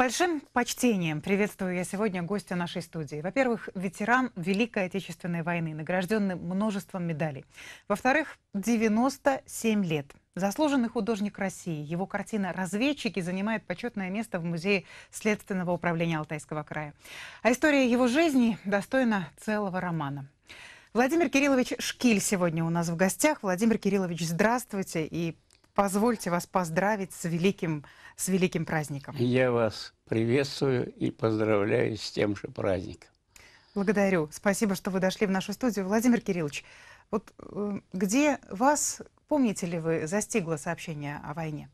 большим почтением приветствую я сегодня гостя нашей студии. Во-первых, ветеран Великой Отечественной войны, награжденный множеством медалей. Во-вторых, 97 лет. Заслуженный художник России. Его картина «Разведчики» занимает почетное место в Музее Следственного управления Алтайского края. А история его жизни достойна целого романа. Владимир Кириллович Шкиль сегодня у нас в гостях. Владимир Кириллович, здравствуйте и Позвольте вас поздравить с великим, с великим праздником. Я вас приветствую и поздравляю с тем же праздником. Благодарю. Спасибо, что вы дошли в нашу студию. Владимир Кириллович, вот э, где вас, помните ли вы, застигло сообщение о войне?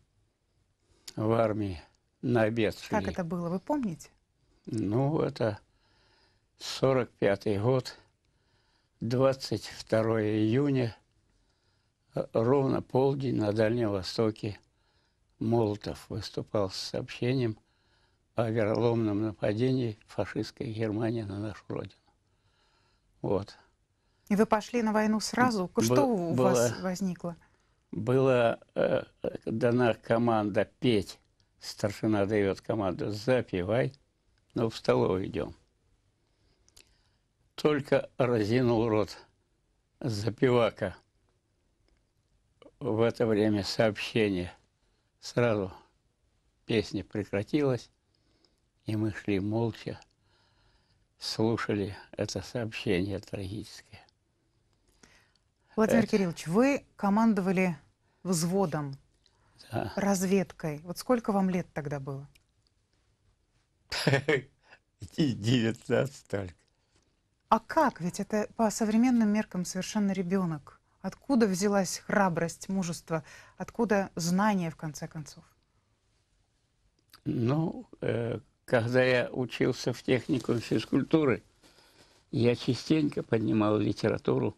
В армии, на обед. Шли. Как это было, вы помните? Ну, это 45-й год, 22 июня ровно полдень на Дальнем Востоке Молотов выступал с сообщением о вероломном нападении фашистской Германии на нашу родину. Вот. И вы пошли на войну сразу? Что Б- у было, вас возникло? Была э, дана команда петь. Старшина дает команду «Запивай, но в столовую идем». Только разинул рот запивака – в это время сообщение сразу песня прекратилась, и мы шли молча, слушали это сообщение трагическое. Владимир это... Кириллович, вы командовали взводом, да. разведкой. Вот сколько вам лет тогда было? 19 только. А как? Ведь это по современным меркам совершенно ребенок. Откуда взялась храбрость, мужество? Откуда знание, в конце концов? Ну, э, когда я учился в техникуме физкультуры, я частенько поднимал литературу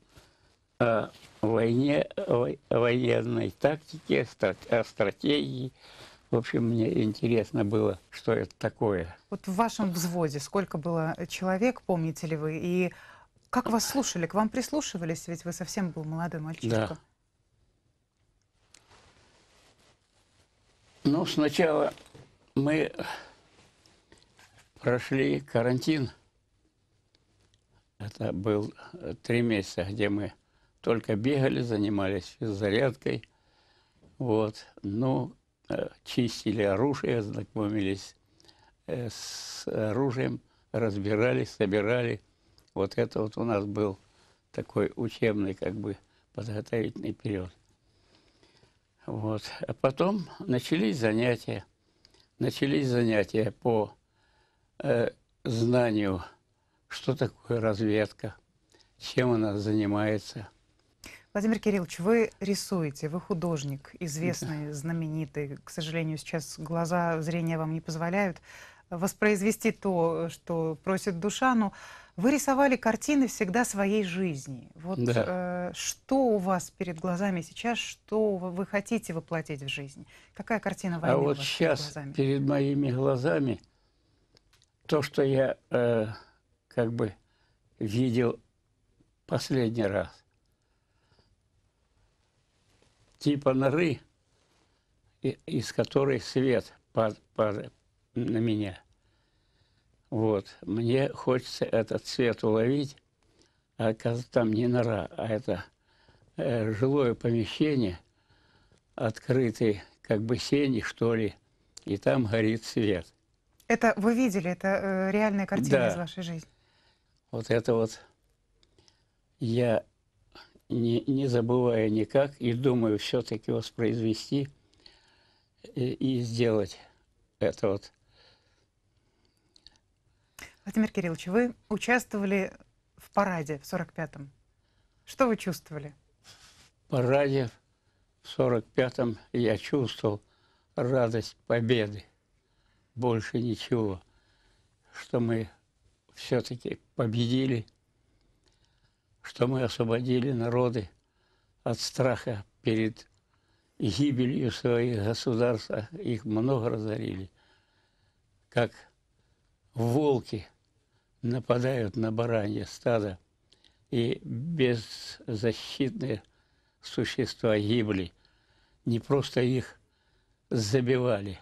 о войне, о военной тактике, о стратегии. В общем, мне интересно было, что это такое. Вот в вашем взводе сколько было человек, помните ли вы, и как вас слушали? К вам прислушивались? Ведь вы совсем был молодой мальчишка. Да. Ну, сначала мы прошли карантин. Это был э, три месяца, где мы только бегали, занимались зарядкой. Вот. Ну, э, чистили оружие, знакомились э, с оружием, разбирали, собирали – вот это вот у нас был такой учебный как бы подготовительный период. Вот. А потом начались занятия. Начались занятия по э, знанию, что такое разведка, чем она занимается – Владимир Кириллович, вы рисуете, вы художник, известный, знаменитый. К сожалению, сейчас глаза, зрение вам не позволяют воспроизвести то, что просит душа, но вы рисовали картины всегда своей жизни. Вот да. э, что у вас перед глазами сейчас, что вы хотите воплотить в жизнь? Какая картина а войны? А вот сейчас перед, глазами? перед моими глазами то, что я э, как бы видел последний раз. Типа норы, из которой свет падает на меня – вот. Мне хочется этот цвет уловить, а оказывается, там не нора, а это э, жилое помещение, открытый как бы сени, что ли, и там горит свет. Это вы видели, это э, реальная картина да. из вашей жизни? Вот это вот я не, не забывая никак и думаю все-таки воспроизвести и, э, и сделать это вот Владимир Кириллович, вы участвовали в параде в 45-м. Что вы чувствовали? В параде в 45-м я чувствовал радость победы. Больше ничего, что мы все-таки победили, что мы освободили народы от страха перед гибелью своих государств. Их много разорили, как волки – нападают на баранье стадо, и беззащитные существа гибли. Не просто их забивали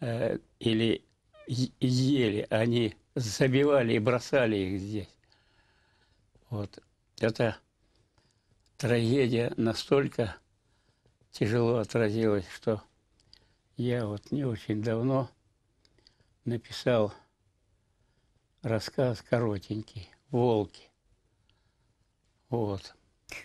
э, или ели, они забивали и бросали их здесь. Вот. эта трагедия настолько тяжело отразилась, что я вот не очень давно написал рассказ коротенький «Волки». Вот.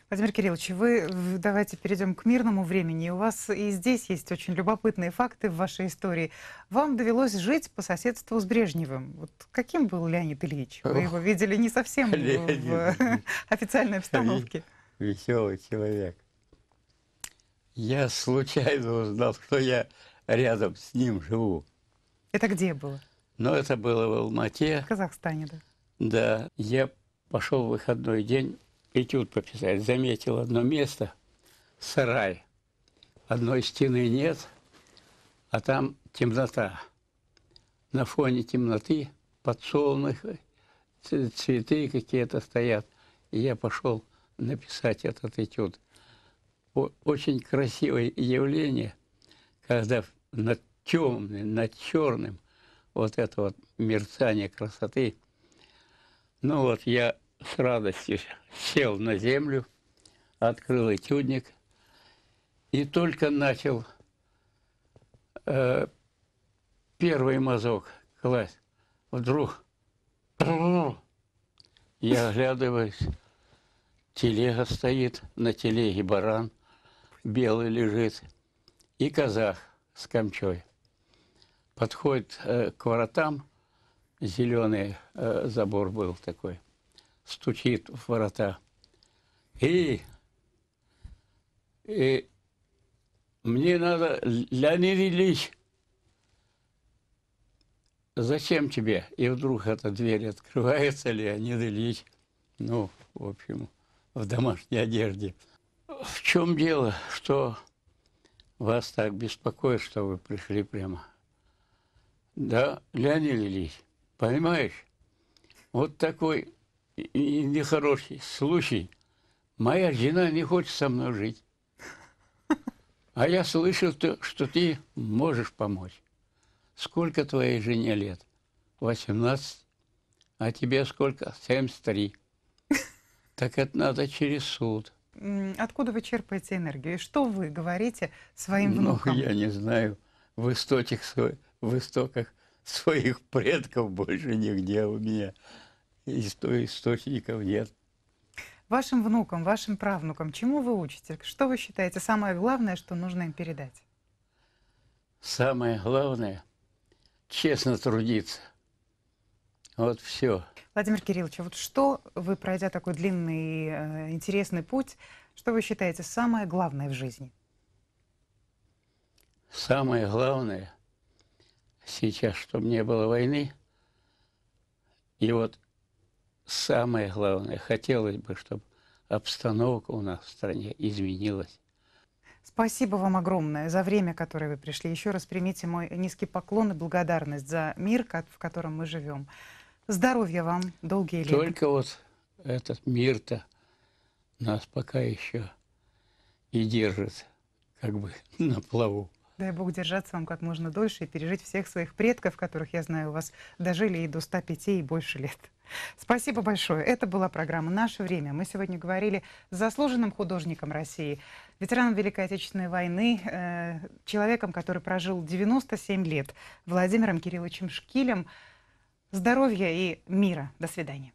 Владимир Кириллович, вы давайте перейдем к мирному времени. У вас и здесь есть очень любопытные факты в вашей истории. Вам довелось жить по соседству с Брежневым. Вот каким был Леонид Ильич? Вы его видели не совсем Леонид. в официальной обстановке. Веселый человек. Я случайно узнал, что я рядом с ним живу. Это где было? Но это было в Алмате. В Казахстане, да. Да. Я пошел в выходной день этюд пописать. Заметил одно место, сарай. Одной стены нет, а там темнота. На фоне темноты подсолных цветы какие-то стоят. И я пошел написать этот этюд. Очень красивое явление, когда над темным, над черным вот это вот мерцание красоты. Ну вот я с радостью сел на землю, открыл этюдник и только начал э, первый мазок класть. Вдруг я оглядываюсь, телега стоит, на телеге баран белый лежит и казах с камчой подходит э, к воротам, зеленый э, забор был такой, стучит в ворота. И, и мне надо, Леонид Ильич, зачем тебе? И вдруг эта дверь открывается, Леонид Ильич, ну, в общем, в домашней одежде. В чем дело, что вас так беспокоит, что вы пришли прямо? Да, Леонид Ильич, понимаешь, вот такой нехороший случай. Моя жена не хочет со мной жить. А я слышал, что ты можешь помочь. Сколько твоей жене лет? 18. А тебе сколько? 73. Так это надо через суд. Откуда вы черпаете энергию? И что вы говорите своим ну, внукам? Ну, я не знаю. В источник свой в истоках своих предков больше нигде у меня источников нет. Вашим внукам, вашим правнукам, чему вы учите? Что вы считаете самое главное, что нужно им передать? Самое главное – честно трудиться. Вот все. Владимир Кириллович, а вот что вы, пройдя такой длинный, э, интересный путь, что вы считаете самое главное в жизни? Самое главное – сейчас, чтобы не было войны. И вот самое главное, хотелось бы, чтобы обстановка у нас в стране изменилась. Спасибо вам огромное за время, которое вы пришли. Еще раз примите мой низкий поклон и благодарность за мир, в котором мы живем. Здоровья вам, долгие лет. Только вот этот мир-то нас пока еще и держит как бы на плаву. Дай Бог держаться вам как можно дольше и пережить всех своих предков, которых, я знаю, у вас дожили и до 105 и больше лет. Спасибо большое. Это была программа «Наше время». Мы сегодня говорили с заслуженным художником России, ветераном Великой Отечественной войны, э, человеком, который прожил 97 лет, Владимиром Кирилловичем Шкилем. Здоровья и мира. До свидания.